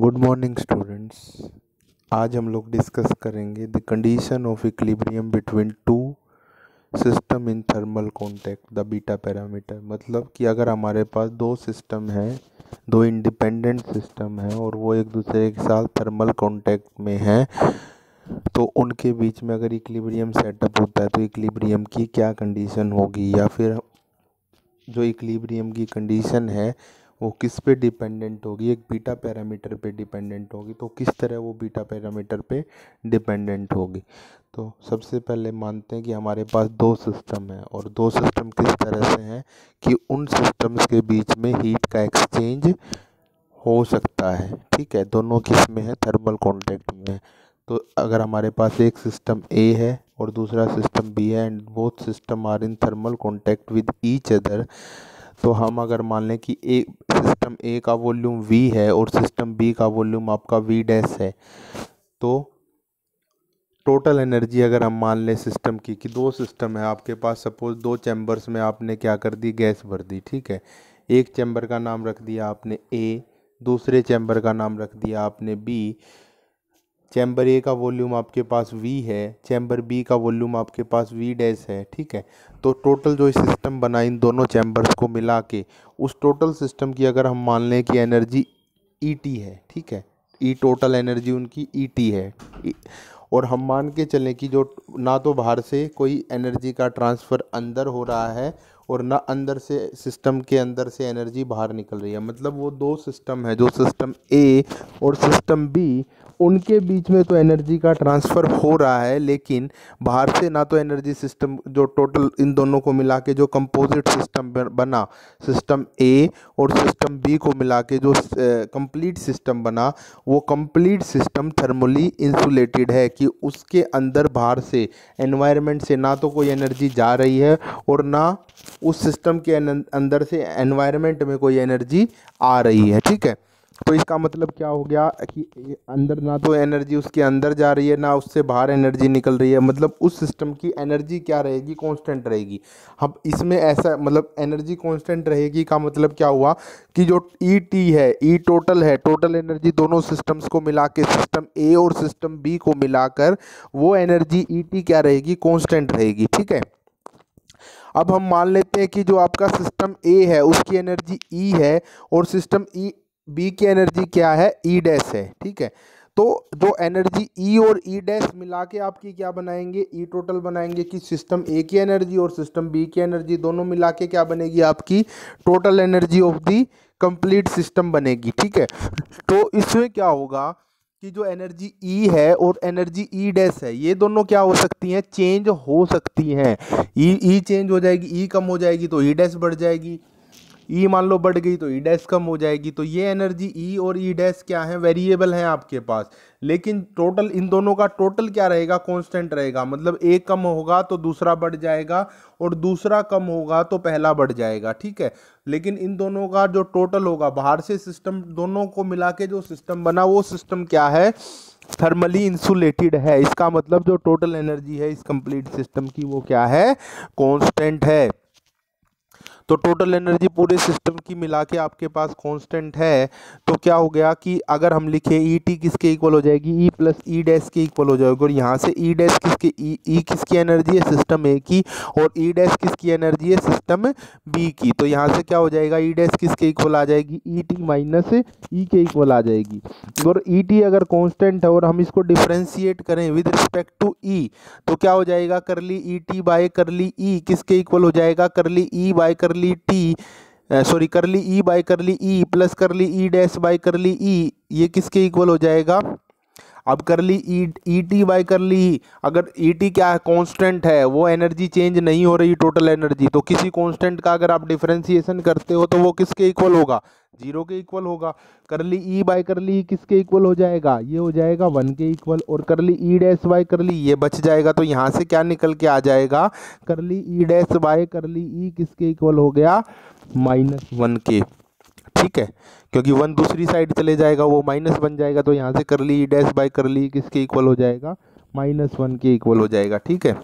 Good morning students आज हम लोग डिस्कस करेंगे the condition of equilibrium between two system in thermal contact the beta parameter मतलब कि अगर हमारे पास दो सिस्टम हैं दो इंडिपेंडेंट सिस्टम हैं और वो एक दूसरे के साथ थर्मल कॉन्टैक्ट में हैं तो उनके बीच में अगर इक्लिब्रियम सेटअप होता है तो इक्लिब्रियम की क्या कंडीशन होगी या फिर जो इक्लिब्रियम की कंडीशन है वो किस पे डिपेंडेंट होगी एक बीटा पैरामीटर पे डिपेंडेंट होगी तो किस तरह वो बीटा पैरामीटर पे डिपेंडेंट होगी तो सबसे पहले मानते हैं कि हमारे पास दो सिस्टम हैं और दो सिस्टम किस तरह से हैं कि उन सिस्टम्स के बीच में हीट का एक्सचेंज हो सकता है ठीक है दोनों किस में है थर्मल कॉन्टैक्ट में है तो अगर हमारे पास एक सिस्टम ए है और दूसरा सिस्टम बी है and both system are in thermal contact with each other तो हम अगर मान लें कि ए सिस्टम ए का वॉल्यूम वी है और सिस्टम बी का वॉल्यूम आपका वी डैस है तो टोटल एनर्जी अगर हम मान लें सिस्टम की कि दो सिस्टम है आपके पास सपोज दो चैम्बर्स में आपने क्या कर दी गैस भर दी ठीक है एक चैम्बर का नाम रख दिया आपने ए दूसरे चैम्बर का नाम रख दिया आपने बी चैम्बर ए का वॉल्यूम आपके पास वी है चैम्बर बी का वॉल्यूम आपके पास वी डैस है ठीक है तो टोटल जो सिस्टम बना इन दोनों चैम्बर्स को मिला के उस टोटल सिस्टम की अगर हम मान लें कि एनर्जी ई टी है ठीक है ई टोटल एनर्जी उनकी ई e टी है e, और हम मान के चलें कि जो ना तो बाहर से कोई एनर्जी का ट्रांसफ़र अंदर हो रहा है और ना अंदर से सिस्टम के अंदर से एनर्जी बाहर निकल रही है मतलब वो दो सिस्टम है जो सिस्टम ए और सिस्टम बी उनके बीच में तो एनर्जी का ट्रांसफ़र हो रहा है लेकिन बाहर से ना तो एनर्जी सिस्टम जो टोटल इन दोनों को मिला के जो कंपोजिट सिस्टम बना सिस्टम ए और सिस्टम बी को मिला के जो कंप्लीट सिस्टम बना वो कंप्लीट सिस्टम थर्मली इंसुलेटेड है कि उसके अंदर बाहर से एनवायरनमेंट से ना तो कोई एनर्जी जा रही है और ना उस सिस्टम के अंदर से एनवायरनमेंट में कोई एनर्जी आ रही है ठीक है तो इसका मतलब क्या हो गया कि अंदर ना तो एनर्जी उसके अंदर जा रही है ना उससे बाहर एनर्जी निकल रही है मतलब उस सिस्टम की एनर्जी क्या रहेगी कांस्टेंट रहेगी हम इसमें ऐसा मतलब एनर्जी कांस्टेंट रहेगी का मतलब क्या हुआ कि जो ई e टी है ई e टोटल है टोटल एनर्जी दोनों सिस्टम्स को मिला के सिस्टम ए और सिस्टम बी को मिलाकर वो एनर्जी ई e टी क्या रहेगी कॉन्स्टेंट रहेगी ठीक है अब हम मान लेते हैं कि जो आपका सिस्टम ए है उसकी एनर्जी ई e है और सिस्टम ई e, बी की एनर्जी क्या है ई e डैस है ठीक है तो जो एनर्जी ई e और ई e डैस मिला के आपकी क्या बनाएंगे ई e टोटल बनाएंगे कि सिस्टम ए की एनर्जी और सिस्टम बी की एनर्जी दोनों मिला के क्या बनेगी आपकी total energy of the complete system बनेगी ठीक है तो इसमें क्या होगा कि जो एनर्जी ई e है और एनर्जी ई डैस है ये दोनों क्या हो सकती हैं चेंज हो सकती हैं ई ई चेंज हो जाएगी ई e कम हो जाएगी तो ई e डैस बढ़ जाएगी ई e मान लो बढ़ गई तो ई e डैश कम हो जाएगी तो ये एनर्जी ई e और ई डैश क्या है वेरिएबल हैं आपके पास लेकिन टोटल इन दोनों का टोटल क्या रहेगा कांस्टेंट रहेगा मतलब एक कम होगा तो दूसरा बढ़ जाएगा और दूसरा कम होगा तो पहला बढ़ जाएगा ठीक है लेकिन इन दोनों का जो टोटल होगा बाहर से सिस्टम दोनों को मिला के जो सिस्टम बना वो सिस्टम क्या है थर्मली इंसुलेटेड है इसका मतलब जो टोटल एनर्जी है इस कंप्लीट सिस्टम की वो क्या है कॉन्स्टेंट है तो टोटल एनर्जी पूरे सिस्टम की मिला के आपके पास कांस्टेंट है तो क्या हो गया कि अगर हम लिखे ई e टी किसके इक्वल हो जाएगी ई प्लस ई डैश के इक्वल हो जाएगी और यहाँ से ई e डैश किसके ई e, किसकी एनर्जी है सिस्टम ए की और ई डैश किसकी एनर्जी है सिस्टम बी की तो यहाँ से क्या हो जाएगा ई डैश किसके इक्वल आ जाएगी ई टी माइनस ई के इक्वल आ जाएगी और ई टी अगर कॉन्स्टेंट है और हम इसको डिफ्रेंशिएट करें विद रिस्पेक्ट टू ई तो क्या हो जाएगा करली ई टी बाय करली ई किसके इक्वल हो जाएगा करली ई बाय कर करली टी सॉरी करली ई बाय करली ई प्लस करली ई डैश बाय करली ई ये किसके इक्वल हो जाएगा अब कर ली ई टी बाई कर ली अगर ई e टी क्या है कॉन्स्टेंट है वो एनर्जी चेंज नहीं हो रही टोटल एनर्जी तो किसी कॉन्स्टेंट का अगर आप डिफ्रेंसिएशन करते हो तो वो किसके इक्वल होगा जीरो के इक्वल होगा कर ली ई e बाई कर ली e किसके इक्वल हो जाएगा ये हो जाएगा वन के इक्वल और कर ली ई डैस वाई कर ली ये बच जाएगा तो यहाँ से क्या निकल के आ जाएगा कर ली ई डैस बाय कर ली ई किसके इक्वल हो गया माइनस वन के ठीक है क्योंकि वन दूसरी साइड चले जाएगा वो माइनस बन जाएगा तो यहाँ से कर ली डैश बाय कर ली किसके इक्वल हो जाएगा माइनस वन के इक्वल हो जाएगा ठीक है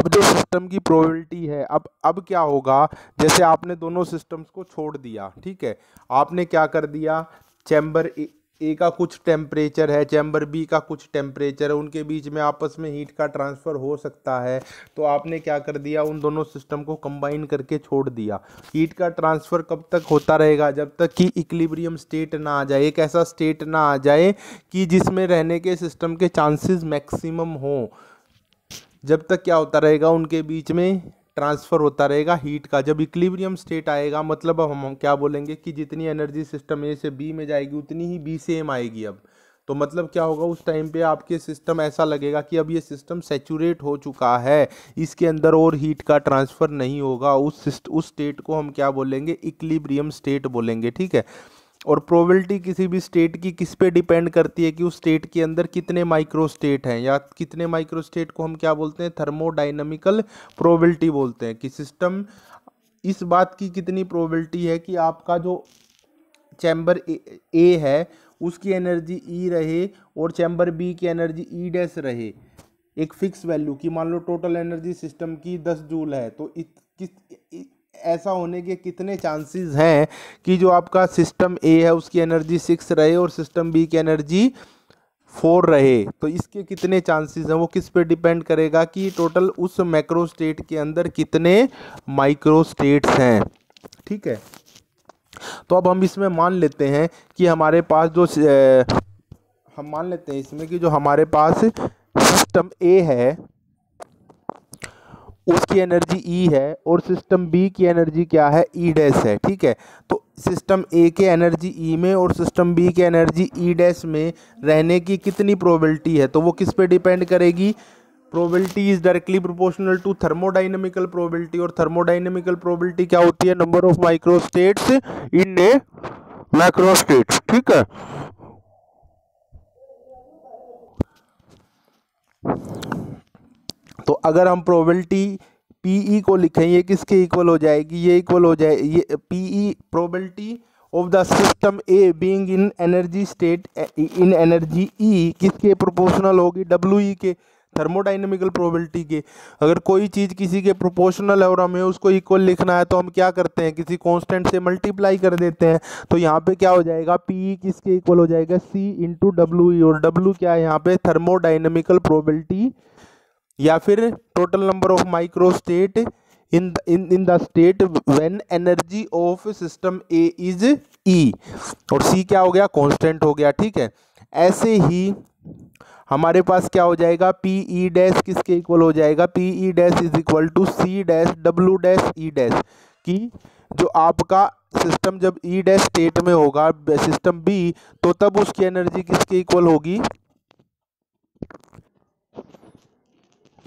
अब जो सिस्टम की प्रोबेबिलिटी है अब अब क्या होगा जैसे आपने दोनों सिस्टम्स को छोड़ दिया ठीक है आपने क्या कर दिया चैम्बर ए का कुछ टेम्परेचर है चैम्बर बी का कुछ टेम्परेचर है उनके बीच में आपस में हीट का ट्रांसफ़र हो सकता है तो आपने क्या कर दिया उन दोनों सिस्टम को कंबाइन करके छोड़ दिया हीट का ट्रांसफ़र कब तक होता रहेगा जब तक कि इक्लिब्रियम स्टेट ना आ जाए एक ऐसा स्टेट ना आ जाए कि जिसमें रहने के सिस्टम के चांसेस मैक्सिमम हों जब तक क्या होता रहेगा उनके बीच में ट्रांसफ़र होता रहेगा हीट का जब इक्लिब्रियम स्टेट आएगा मतलब अब हम क्या बोलेंगे कि जितनी एनर्जी सिस्टम ए से बी में जाएगी उतनी ही बी से एम आएगी अब तो मतलब क्या होगा उस टाइम पे आपके सिस्टम ऐसा लगेगा कि अब ये सिस्टम सेचूरेट हो चुका है इसके अंदर और हीट का ट्रांसफ़र नहीं होगा उस उस स्टेट को हम क्या बोलेंगे इक्लिब्रियम स्टेट बोलेंगे ठीक है और प्रोबेबिलिटी किसी भी स्टेट की किस पे डिपेंड करती है कि उस स्टेट के अंदर कितने माइक्रो स्टेट हैं या कितने माइक्रो स्टेट को हम क्या बोलते हैं थर्मोडाइनमिकल प्रोबेबिलिटी बोलते हैं कि सिस्टम इस बात की कितनी प्रोबेबिलिटी है कि आपका जो चैम्बर ए, है उसकी एनर्जी ई e रहे और चैम्बर बी की एनर्जी ई डैस रहे एक फिक्स वैल्यू कि मान लो टोटल एनर्जी सिस्टम की दस जूल है तो इत, किस इत, ऐसा होने के कितने चांसेस हैं कि जो आपका सिस्टम ए है उसकी एनर्जी सिक्स रहे और सिस्टम बी की एनर्जी फोर रहे तो इसके कितने चांसेस हैं वो किस पे डिपेंड करेगा कि टोटल उस मैक्रो स्टेट के अंदर कितने माइक्रो स्टेट्स हैं ठीक है तो अब हम इसमें मान लेते हैं कि हमारे पास जो हम मान लेते हैं इसमें कि जो हमारे पास सिस्टम ए है उसकी एनर्जी ई e है और सिस्टम बी की एनर्जी क्या है ई e डैस है ठीक है तो सिस्टम ए के एनर्जी ई e में और सिस्टम बी के एनर्जी ई e डैस में रहने की कितनी प्रोबेबिलिटी है तो वो किस पे डिपेंड करेगी probability is directly proportional to thermodynamical probability और थर्मोडाइनमिकल प्रोबेबिलिटी क्या होती है number of microstates in a macro ठीक है तो अगर हम प्रोबेबिलिटी पी ई को लिखें ये किसके इक्वल हो जाएगी ये इक्वल हो जाए ये P E probability of the system A being in energy state in energy E किसके प्रोपोर्शनल होगी डब्ल्यू ई e के थर्मोडाइनमिकल प्रोबेबिलिटी के अगर कोई चीज़ किसी के प्रोपोर्शनल है और हमें उसको इक्वल लिखना है तो हम क्या करते हैं किसी कांस्टेंट से मल्टीप्लाई कर देते हैं तो यहाँ पे क्या हो जाएगा पी e किसके इक्वल हो जाएगा सी इंटू डब्ल्यू ई और डब्ल्यू क्या है यहाँ पे थर्मोडाइनमिकल प्रोबेबिलिटी या फिर total number of microstate in in in the state when energy of system A is E और सी क्या हो गया कांस्टेंट हो गया ठीक है ऐसे ही हमारे पास क्या हो जाएगा पी ई डैश किसके इक्वल हो जाएगा P E dash is equal to C dash W dash E dash कि जो आपका सिस्टम जब ई डैश स्टेट में होगा सिस्टम बी तो तब उसकी एनर्जी किसके इक्वल होगी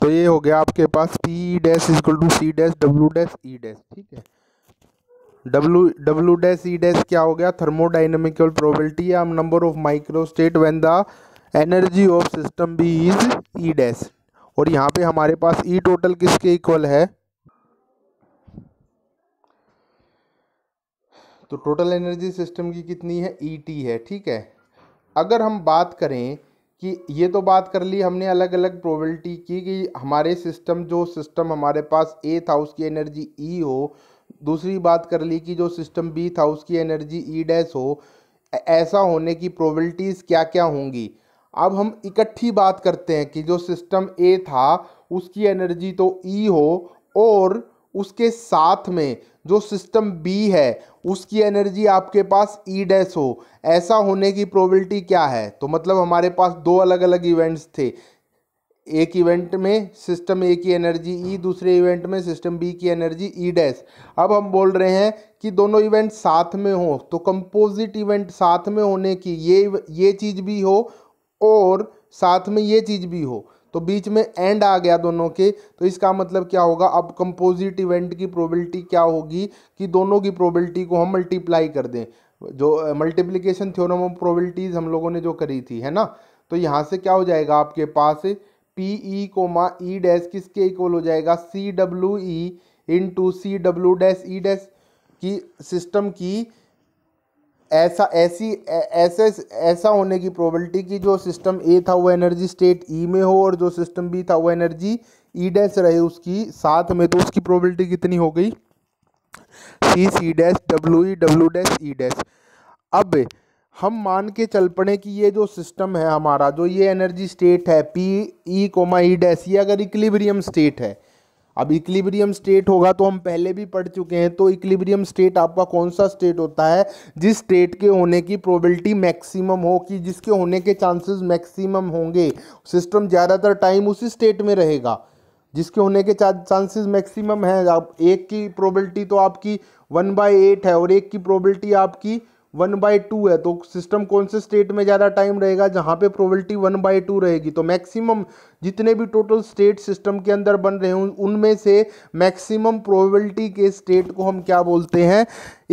तो ये हो गया आपके पास P dash is equal to C dash W dash E dash ठीक है W W dash E dash क्या हो गया थर्मोडाइनमिकल प्रोबेबिलिटी या number of microstate the energy of system B is E dash और यहाँ पे हमारे पास ई e टोटल किसके इक्वल है तो टोटल एनर्जी सिस्टम की कितनी है ई e टी है ठीक है अगर हम बात करें कि ये तो बात कर ली हमने अलग अलग प्रोबेबिलिटी की कि हमारे सिस्टम जो सिस्टम हमारे पास ए था उसकी एनर्जी ई e हो दूसरी बात कर ली कि जो सिस्टम बी था उसकी एनर्जी ई e हो ऐसा होने की प्रोबेबिलिटीज़ क्या क्या होंगी अब हम इकट्ठी बात करते हैं कि जो सिस्टम ए था उसकी एनर्जी तो ई e हो और उसके साथ में जो सिस्टम बी है उसकी एनर्जी आपके पास ई e डैस हो ऐसा होने की प्रोबेबिलिटी क्या है तो मतलब हमारे पास दो अलग अलग इवेंट्स थे एक इवेंट में सिस्टम ए की एनर्जी ई e, दूसरे इवेंट में सिस्टम बी की एनर्जी ई डैस अब हम बोल रहे हैं कि दोनों इवेंट साथ में हो तो कंपोजिट इवेंट साथ में होने की ये ये चीज़ भी हो और साथ में ये चीज़ भी हो तो बीच में एंड आ गया दोनों के तो इसका मतलब क्या होगा अब कंपोजिट इवेंट की प्रोबेबिलिटी क्या होगी कि दोनों की प्रोबेबिलिटी को हम मल्टीप्लाई कर दें जो मल्टीप्लीकेशन थ्योरम ऑफ प्रोबेबिलिटीज़ हम लोगों ने जो करी थी है ना तो यहाँ से क्या हो जाएगा आपके पास P E comma E dash किसके इक्वल हो जाएगा C W E into C W dash E dash की सिस्टम की ऐसा ऐसी ऐसे ऐसा होने की प्रोबेबिलिटी कि जो सिस्टम ए था वो एनर्जी स्टेट ई में हो और जो सिस्टम बी था वो एनर्जी ई डैश रहे उसकी साथ में तो उसकी प्रोबेबिलिटी कितनी हो गई C C dash W E W dash E dash अब हम मान के चल पड़े कि ये जो सिस्टम है हमारा जो ये एनर्जी स्टेट है P E comma E dash ये अगर इक्लिब्रियम स्टेट है अब इक्लिब्रियम स्टेट होगा तो हम पहले भी पढ़ चुके हैं तो इक्लिब्रियम स्टेट आपका कौन सा स्टेट होता है जिस स्टेट के होने की प्रोबेबिलिटी मैक्सिमम हो कि जिसके होने के चांसेस मैक्सिमम होंगे सिस्टम ज़्यादातर टाइम उसी स्टेट में रहेगा जिसके होने के चांसेस मैक्सिमम हैं आप एक की प्रोबेबिलिटी तो आपकी वन बाई एट है और एक की प्रोबेबिलिटी आपकी वन बाई टू है तो सिस्टम कौन से स्टेट में ज़्यादा टाइम रहेगा जहाँ पे प्रोबेबिलिटी वन बाई टू रहेगी तो मैक्सिमम जितने भी टोटल स्टेट सिस्टम के अंदर बन रहे हैं उनमें से मैक्सिमम प्रोबेबिलिटी के स्टेट को हम क्या बोलते हैं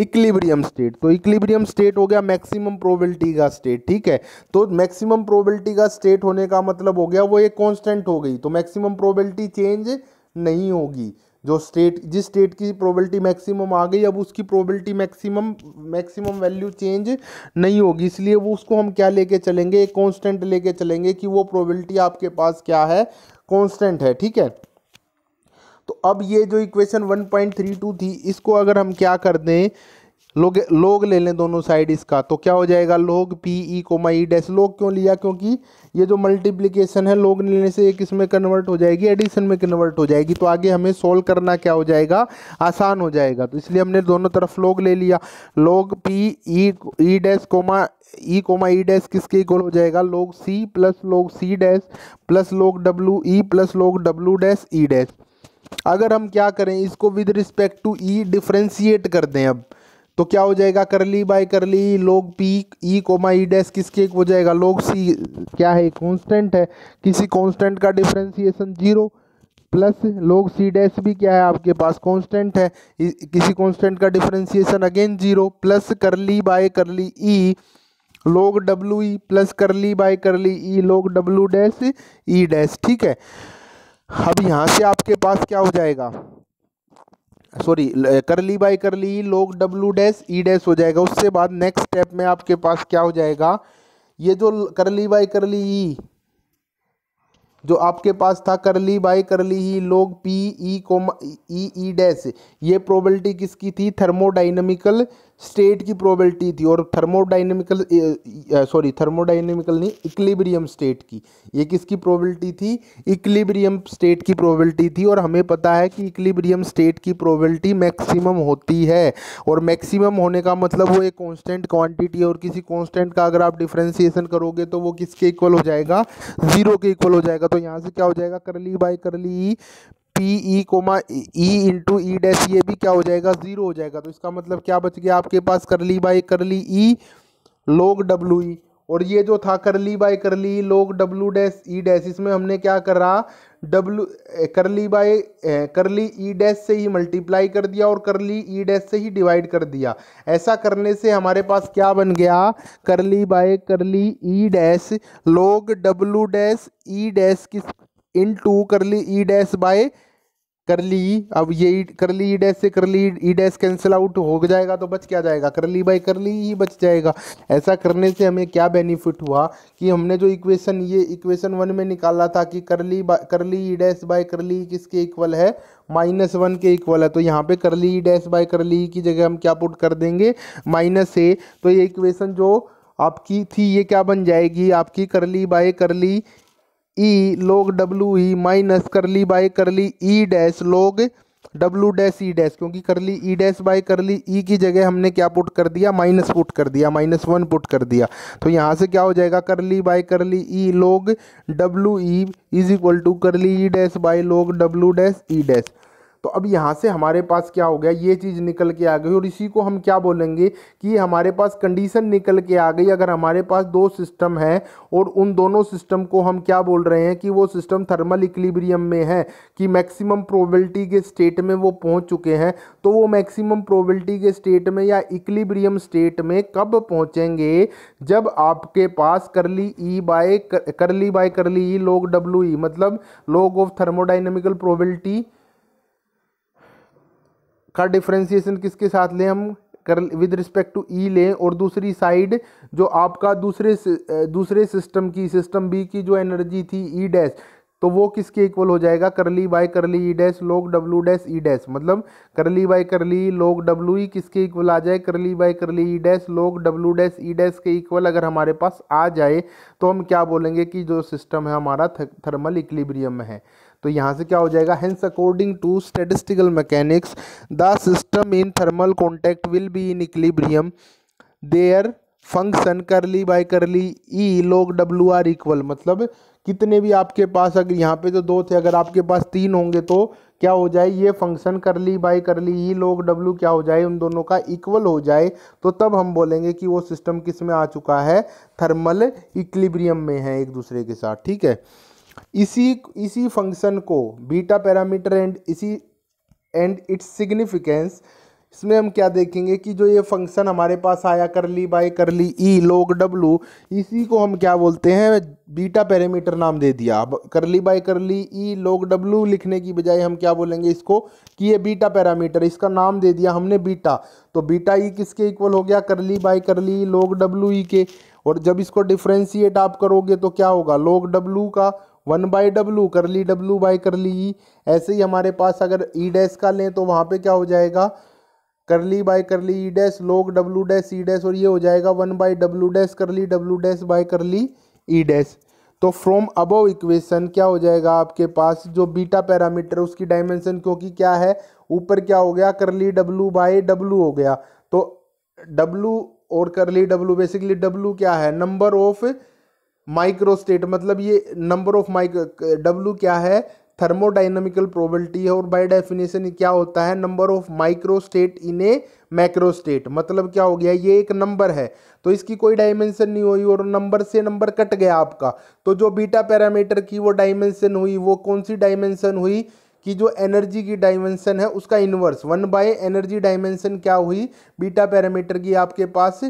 इक्लिब्रियम स्टेट तो इक्लिब्रियम स्टेट हो गया मैक्सिमम प्रोबेबिलिटी का स्टेट ठीक है तो मैक्सिमम प्रोबेबिलिटी का स्टेट होने का मतलब हो गया वो एक कॉन्स्टेंट हो गई तो मैक्सिमम प्रोबेबिलिटी चेंज नहीं होगी जो स्टेट जिस स्टेट की प्रोबेबिलिटी मैक्सिमम आ गई अब उसकी probability maximum maximum value change नहीं होगी इसलिए वो उसको हम क्या लेके चलेंगे एक कॉन्स्टेंट लेके चलेंगे कि वो प्रोबेबिलिटी आपके पास क्या है कॉन्स्टेंट है ठीक है तो अब ये जो इक्वेशन 1.32 थी इसको अगर हम क्या कर दें लोग लोग ले लें दोनों साइड इसका तो क्या हो जाएगा log P E comma E dash log क्यों लिया क्योंकि ये जो मल्टीप्लिकेशन है लोग लेने से ये किस में कन्वर्ट हो जाएगी एडिशन में कन्वर्ट हो जाएगी तो आगे हमें सोल्व करना क्या हो जाएगा आसान हो जाएगा तो इसलिए हमने दोनों तरफ लोग ले लिया log P E E dash comma E comma E dash किसके इक्वल हो जाएगा log C plus log C dash plus log W E plus log W dash E dash अगर हम क्या करें इसको with respect to E differentiate कर दें अब तो क्या हो जाएगा curly by curly log P E comma E dash किसके एक हो जाएगा लोग सी क्या है कांस्टेंट है किसी कांस्टेंट का differentiation zero plus log C dash भी क्या है आपके पास कांस्टेंट है किसी कांस्टेंट का differentiation again zero plus curly by curly E log W E e plus curly by curly E e। Log W dash E dash ठीक है अब यहाँ से आपके पास क्या हो जाएगा सॉरी करली बाई करली लोग डब्लू डैश ई डैश हो जाएगा उसके बाद नेक्स्ट स्टेप में आपके पास क्या हो जाएगा ये जो करली बाई करली ई जो आपके पास था करली बाई करली ही log P E comma E E dash ये प्रोबेबिलिटी किसकी थी थर्मोडाइनमिकल स्टेट की प्रोबेबिलिटी थी और थर्मोडाइनमिकल सॉरी थर्मोडाइनमिकल नहीं इक्लिब्रियम स्टेट की ये किसकी प्रोबेबिलिटी थी इक्लिब्रियम स्टेट की प्रोबेबिलिटी थी और हमें पता है कि इक्लिब्रियम स्टेट की प्रोबेबिलिटी मैक्सिमम होती है और मैक्सिमम होने का मतलब वो एक कांस्टेंट क्वांटिटी और किसी कांस्टेंट का अगर आप डिफ्रेंसिएशन करोगे तो वो किसके इक्वल हो जाएगा जीरो के इक्वल हो जाएगा तो यहाँ से क्या हो जाएगा curly by curly C E comma E into E dash ये भी क्या हो जाएगा ज़ीरो हो जाएगा तो इसका मतलब क्या बच गया आपके पास करली बाई करली ई लोग डब्लू ई और ये जो था करली बाय करली लोग डब्लू डैश ई डैश इसमें हमने क्या करा डब्लू करली बाय करली ई डैश से ही मल्टीप्लाई कर दिया और करली ई डैश से ही डिवाइड कर दिया ऐसा करने से हमारे पास क्या बन गया curly by curly E dash log W dash E dash किस इन to curly E dash bye करली अब ये करली ई डैश से करली ई डैश कैंसिल आउट हो जाएगा तो बच क्या जाएगा करली बाई करली ही बच जाएगा ऐसा करने से हमें क्या बेनिफिट हुआ कि हमने जो इक्वेशन ये इक्वेशन वन में निकाला था कि करली करली ई डैश बाय करली किसके इक्वल है माइनस वन के इक्वल है तो यहाँ पे करली ई डैश बाय करली की जगह हम क्या पुट कर देंगे माइनस ए तो ये इक्वेशन जो आपकी थी ये क्या बन जाएगी आपकी करली by curly E log W E minus curly by curly E dash log W dash E dash क्योंकि curly E dash bye curly ई की जगह हमने क्या पुट कर दिया माइनस पुट कर दिया माइनस वन पुट कर दिया तो यहाँ से क्या हो जाएगा curly by curly E log W E is equal to curly E dash by log W dash E dash तो अब यहाँ से हमारे पास क्या हो गया ये चीज़ निकल के आ गई और इसी को हम क्या बोलेंगे कि हमारे पास कंडीशन निकल के आ गई अगर हमारे पास दो सिस्टम हैं और उन दोनों सिस्टम को हम क्या बोल रहे हैं कि वो सिस्टम थर्मल इक्लिब्रियम में है कि मैक्सिमम प्रोबेबिलिटी के स्टेट में वो पहुँच चुके हैं तो वो मैक्सिमम प्रोबेबिलिटी के स्टेट में या इक्लिब्रियम स्टेट में कब पहुँचेंगे जब आपके पास करली ई बाय करली by curly E log W E मतलब लोग ऑफ थर्मोडाइनमिकल प्रोबेबिलिटी का डिफ्रेंसीसन किसके साथ लें हम कर विद रिस्पेक्ट टू ई लें और दूसरी साइड जो आपका दूसरे दूसरे सिस्टम की सिस्टम बी की जो एनर्जी थी ई e डैश तो वो किसके इक्वल हो जाएगा curly by curly E dash log W dash E dash मतलब करली बाय करली लोग डब्लू ई किसके इक्वल आ जाए curly by curly E dash log W dash E dash के इक्वल अगर हमारे पास आ जाए तो हम क्या बोलेंगे कि जो सिस्टम है हमारा थर्मल इक्लिब्रियम में है तो यहाँ से क्या हो जाएगा hence according to statistical mechanics the system in thermal contact will be in equilibrium there function curly by curly E log W R equal मतलब कितने भी आपके पास अगर यहाँ पे तो दो थे अगर आपके पास तीन होंगे तो क्या हो जाए ये फंक्शन करली बाई करली ई लोग डब्ल्यू क्या हो जाए उन दोनों का इक्वल हो जाए तो तब हम बोलेंगे कि वो सिस्टम किस में आ चुका है थर्मल इक्लिब्रियम में है एक दूसरे के साथ ठीक है इसी इसी फंक्शन को बीटा पैरामीटर एंड इसी एंड इट्स सिग्निफिकेंस इसमें हम क्या देखेंगे कि जो ये फंक्शन हमारे पास आया करली by curly E log W इसी को हम क्या बोलते हैं बीटा पैरामीटर नाम दे दिया अब करली by curly E log W लिखने की बजाय हम क्या बोलेंगे इसको कि ये बीटा पैरामीटर इसका नाम दे दिया हमने बीटा तो बीटा ई e किसके इक्वल हो गया करली बाय करली लोग डब्लू ई के और जब इसको डिफ्रेंशिएट आप करोगे तो क्या होगा लोग डब्लू का वन बाई डब्लू कर ली W by curly E e। ऐसे ही हमारे पास अगर ई e डैश का लें तो वहाँ पे क्या हो जाएगा कर curly by curly E dash log W dash E dash और ये हो जाएगा वन बाई डब्लू डैश कर ली W dash by curly E e dash तो फ्रॉम अबव इक्वेशन क्या हो जाएगा आपके पास जो बीटा पैरामीटर उसकी डायमेंशन क्योंकि क्या है ऊपर क्या हो गया करली डब्लू बाई डब्लू हो गया तो डब्लू और करली डब्लू बेसिकली डब्लू क्या है नंबर ऑफ माइक्रो स्टेट मतलब ये नंबर ऑफ माइक्रो डब्ल्यू क्या है थर्मोडाइनमिकल प्रोबेबिलिटी है और बाय डेफिनेशन क्या होता है number of microstate in a macrostate मतलब क्या हो गया ये एक नंबर है तो इसकी कोई डायमेंशन नहीं हुई और नंबर से नंबर कट गया आपका तो जो बीटा पैरामीटर की वो डायमेंशन हुई वो कौन सी डायमेंशन हुई कि जो एनर्जी की डायमेंशन है उसका inverse one by energy dimension क्या हुई बीटा पैरामीटर की आपके पास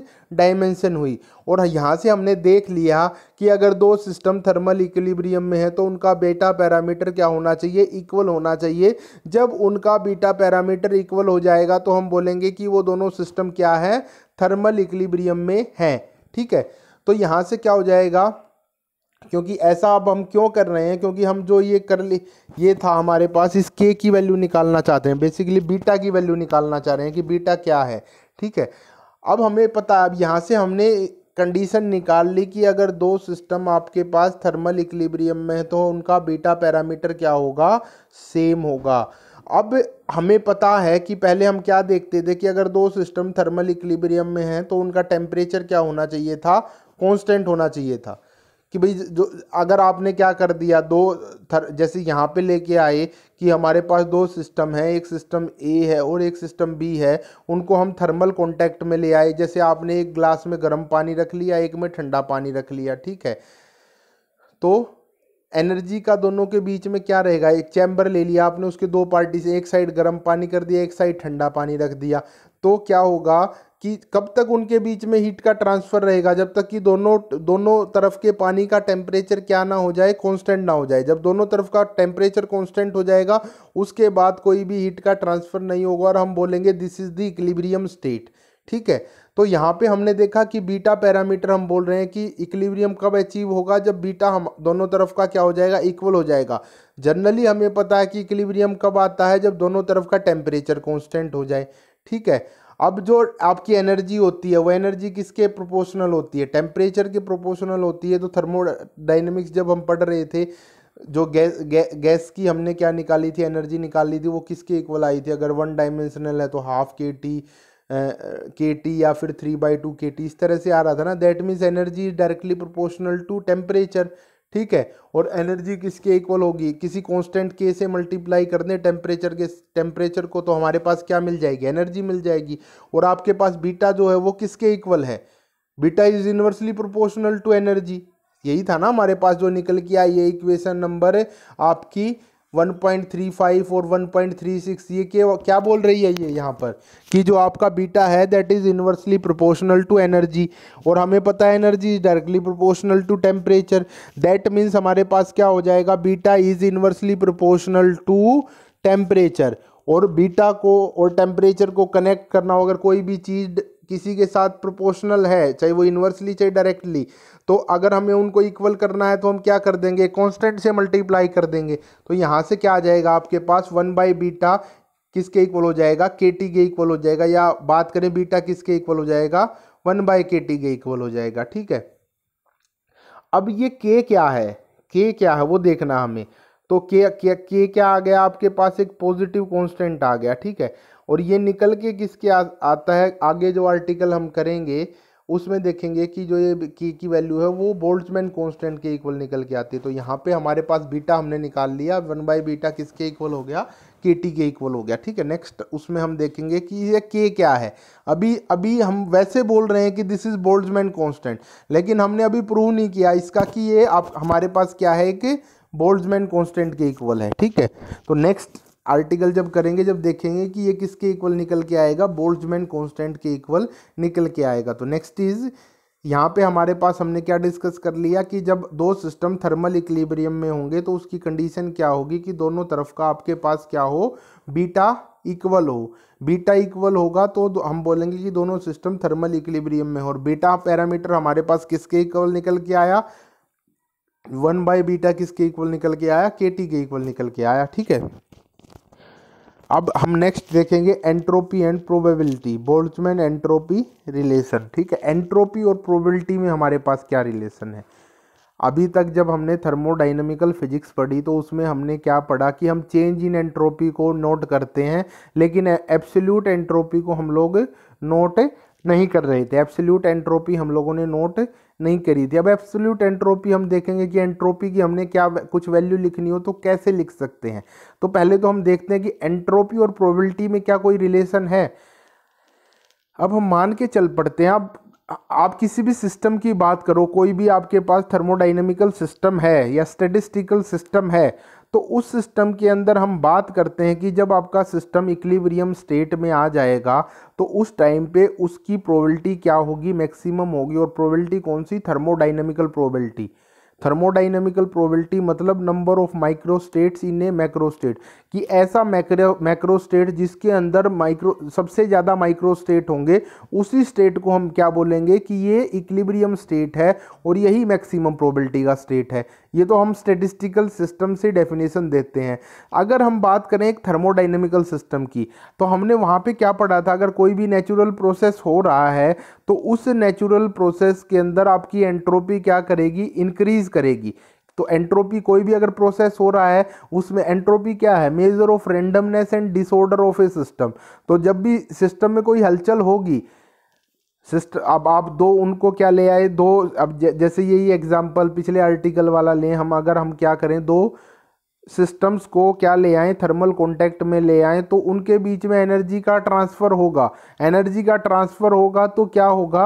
डायमेंशन हुई और यहाँ से हमने देख लिया कि अगर दो सिस्टम थर्मल इक्विलिब्रियम में है तो उनका बेटा पैरामीटर क्या होना चाहिए इक्वल होना चाहिए जब उनका बीटा पैरामीटर इक्वल हो जाएगा तो हम बोलेंगे कि वो दोनों सिस्टम क्या है थर्मल इक्विलिब्रियम में है ठीक है तो यहाँ से क्या हो जाएगा क्योंकि ऐसा अब हम क्यों कर रहे हैं क्योंकि हम जो ये कर ले ये था हमारे पास इस के की वैल्यू निकालना चाहते हैं बेसिकली बीटा की वैल्यू निकालना चाह रहे हैं कि बीटा क्या है ठीक है अब हमें पता अब यहाँ से हमने कंडीशन निकाल ली कि अगर दो सिस्टम आपके पास थर्मल इक्लिब्रियम में है तो उनका बीटा पैरामीटर क्या होगा सेम होगा अब हमें पता है कि पहले हम क्या देखते थे कि अगर दो सिस्टम थर्मल इक्लिब्रियम में हैं तो उनका टेम्परेचर क्या होना चाहिए था कांस्टेंट होना चाहिए था कि भाई जो अगर आपने क्या कर दिया दो थर जैसे यहाँ पे लेके आए कि हमारे पास दो सिस्टम है एक सिस्टम ए है और एक सिस्टम बी है उनको हम थर्मल कॉन्टैक्ट में ले आए जैसे आपने एक ग्लास में गर्म पानी रख लिया एक में ठंडा पानी रख लिया ठीक है तो एनर्जी का दोनों के बीच में क्या रहेगा एक चैम्बर ले लिया आपने उसके दो पार्टी से एक साइड गर्म पानी कर दिया एक साइड ठंडा पानी रख दिया तो क्या होगा कि कब तक उनके बीच में हीट का ट्रांसफ़र रहेगा जब तक कि दोनों दोनों तरफ के पानी का टेम्परेचर क्या ना हो जाए कांस्टेंट ना हो जाए जब दोनों तरफ का टेम्परेचर कांस्टेंट हो जाएगा उसके बाद कोई भी हीट का ट्रांसफ़र नहीं होगा और हम बोलेंगे this is the equilibrium state ठीक है तो यहाँ पे हमने देखा कि बीटा पैरामीटर हम बोल रहे हैं कि इक्लिब्रियम कब अचीव होगा जब बीटा हम दोनों तरफ का क्या हो जाएगा इक्वल हो जाएगा जनरली हमें पता है कि इक्लिब्रियम कब आता है जब दोनों तरफ का टेम्परेचर कॉन्स्टेंट हो जाए ठीक है अब जो आपकी एनर्जी होती है वो एनर्जी किसके प्रोपोर्शनल होती है टेम्परेचर के प्रोपोर्शनल होती है तो थर्मोडाइनमिक्स जब हम पढ़ रहे थे जो गैस गै, गैस की हमने क्या निकाली थी एनर्जी निकाली थी वो किसके इक्वल आई थी अगर वन डायमेंशनल है तो हाफ के टी के टी या फिर three by two k T इस तरह से आ रहा था ना that means energy is directly proportional to temperature ठीक है और एनर्जी किसके इक्वल होगी किसी कांस्टेंट के से मल्टीप्लाई कर दें टेम्परेचर के टेम्परेचर को तो हमारे पास क्या मिल जाएगी एनर्जी मिल जाएगी और आपके पास बीटा जो है वो किसके इक्वल है beta is universally proportional to energy यही था ना हमारे पास जो निकल के आई ये इक्वेशन नंबर आपकी 1.35 और 1.36 ये क्या क्या बोल रही है ये यहाँ पर कि जो आपका बीटा है that is inversely proportional to energy और हमें पता है energy is directly proportional to temperature that means हमारे पास क्या हो जाएगा beta is inversely proportional to temperature और बीटा को और टेम्परेचर को कनेक्ट करना हो अगर कोई भी चीज़ किसी के साथ प्रोपोर्शनल है चाहे वो इन्वर्सली चाहे डायरेक्टली तो अगर हमें उनको इक्वल करना है तो हम क्या कर देंगे कॉन्स्टेंट से मल्टीप्लाई कर देंगे तो यहाँ से क्या आ जाएगा आपके पास वन बाई बीटा किसके इक्वल हो जाएगा के टी के इक्वल हो जाएगा या बात करें बीटा किसके इक्वल हो जाएगा वन बाई के टी के इक्वल हो जाएगा ठीक है अब ये के क्या है के क्या है वो देखना हमें तो के के के क्या आ गया आपके पास एक पॉजिटिव कॉन्स्टेंट आ गया ठीक है और ये निकल के किसके आ, आता है आगे जो आर्टिकल हम करेंगे उसमें देखेंगे कि जो ये की की वैल्यू है वो बोल्ट्समैन कांस्टेंट के इक्वल निकल के आती है तो यहाँ पे हमारे पास बीटा हमने निकाल लिया वन बाई बीटा किसके इक्वल हो गया के टी के इक्वल हो गया ठीक है नेक्स्ट उसमें हम देखेंगे कि ये के क्या है अभी अभी हम वैसे बोल रहे हैं कि दिस इज बोल्ट्समैन कॉन्स्टेंट लेकिन हमने अभी प्रूव नहीं किया इसका कि ये आप हमारे पास क्या है कि बोल्ट्समैन कॉन्स्टेंट के इक्वल है ठीक है तो नेक्स्ट आर्टिकल जब करेंगे जब देखेंगे कि ये किसके इक्वल निकल के आएगा बोल्ट्जमैन कॉन्स्टेंट के इक्वल निकल के आएगा तो नेक्स्ट इज़ यहाँ पे हमारे पास हमने क्या डिस्कस कर लिया कि जब दो सिस्टम थर्मल इक्लिब्रियम में होंगे तो उसकी कंडीशन क्या होगी कि दोनों तरफ का आपके पास क्या हो बीटा इक्वल हो बीटा इक्वल होगा तो हम बोलेंगे कि दोनों सिस्टम थर्मल इक्लिब्रियम में हो और बीटा पैरामीटर हमारे पास किसके इक्वल निकल के आया वन बाई बीटा किसके इक्वल निकल के आया के टी के इक्वल निकल के आया ठीक है अब हम नेक्स्ट देखेंगे entropy and probability Boltzmann entropy relation ठीक है एंट्रोपी और प्रोबेबिलिटी में हमारे पास क्या रिलेशन है अभी तक जब हमने थर्मोडाइनमिकल फिजिक्स पढ़ी तो उसमें हमने क्या पढ़ा कि हम चेंज इन एंट्रोपी को नोट करते हैं लेकिन एब्सोल्यूट एंट्रोपी को हम लोग नोट नहीं कर रहे थे एब्सोल्यूट एंट्रोपी हम लोगों ने नोट नहीं करी थी अब एब्सोल्यूट एंट्रोपी हम देखेंगे कि एंट्रोपी की हमने क्या कुछ वैल्यू लिखनी हो तो कैसे लिख सकते हैं तो पहले तो हम देखते हैं कि एंट्रोपी और प्रोबेबिलिटी में क्या कोई रिलेशन है अब हम मान के चल पड़ते हैं अब आप किसी भी सिस्टम की बात करो कोई भी आपके पास थर्मोडाइनमिकल सिस्टम है या स्टेटिस्टिकल सिस्टम है तो उस सिस्टम के अंदर हम बात करते हैं कि जब आपका सिस्टम इक्लिब्रियम स्टेट में आ जाएगा तो उस टाइम पे उसकी प्रोबेबिलिटी क्या होगी मैक्सिमम होगी और प्रोबेबिलिटी कौन सी थर्मोडाइनमिकल प्रोबेबिलिटी थर्मोडाइनमिकल प्रोबेबिलिटी मतलब number of microstate in a macrostate कि ऐसा मैक्रो मैक्रो स्टेट जिसके अंदर माइक्रो सबसे ज़्यादा माइक्रो स्टेट होंगे उसी स्टेट को हम क्या बोलेंगे कि ये इक्लिब्रियम स्टेट है और यही मैक्सिमम प्रोबेबिलिटी का स्टेट है ये तो हम स्टेटिस्टिकल सिस्टम से डेफिनेशन देते हैं अगर हम बात करें एक थर्मोडाइनमिकल सिस्टम की तो हमने वहाँ पे क्या पढ़ा था अगर कोई भी नेचुरल प्रोसेस हो रहा है तो उस नेचुरल प्रोसेस के अंदर आपकी एंट्रोपी क्या करेगी इंक्रीज इंक्रीज़ करेगी तो एंट्रोपी कोई भी अगर प्रोसेस हो रहा है उसमें एंट्रोपी क्या है measure of randomness and disorder of a system तो जब भी सिस्टम में कोई हलचल होगी सिस्टम अब आप दो उनको क्या ले आए दो अब जैसे यही एग्जांपल पिछले आर्टिकल वाला लें हम अगर हम क्या करें दो सिस्टम्स को क्या ले आएँ थर्मल कॉन्टैक्ट में ले आएँ तो उनके बीच में एनर्जी का ट्रांसफ़र होगा एनर्जी का ट्रांसफ़र होगा तो क्या होगा